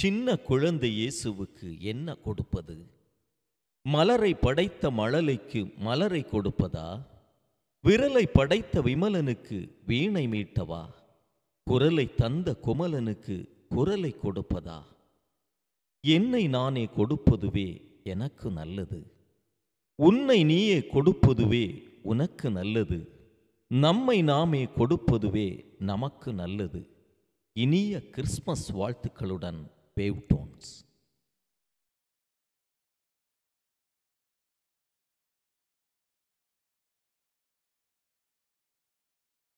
சின்ன குழந்தை இயேசுவுக்கு என்ன கொடுப்பது மலரை படைத்த மழலைக்கு மலரை கொடுப்பதா விரலை படைத்த விமலனுக்கு வீணை மீட்டவா குரலை தந்த குமலனுக்கு குரலை கொடுப்பதா என்னை நானே கொடுப்பதுவே எனக்கு நல்லது உன்னை நீயே கொடுப்பதுவே உனக்கு நல்லது நம்மை நாமே கொடுப்பதுவே நமக்கு நல்லது இனிய கிறிஸ்மஸ் வாழ்த்துக்களுடன் tones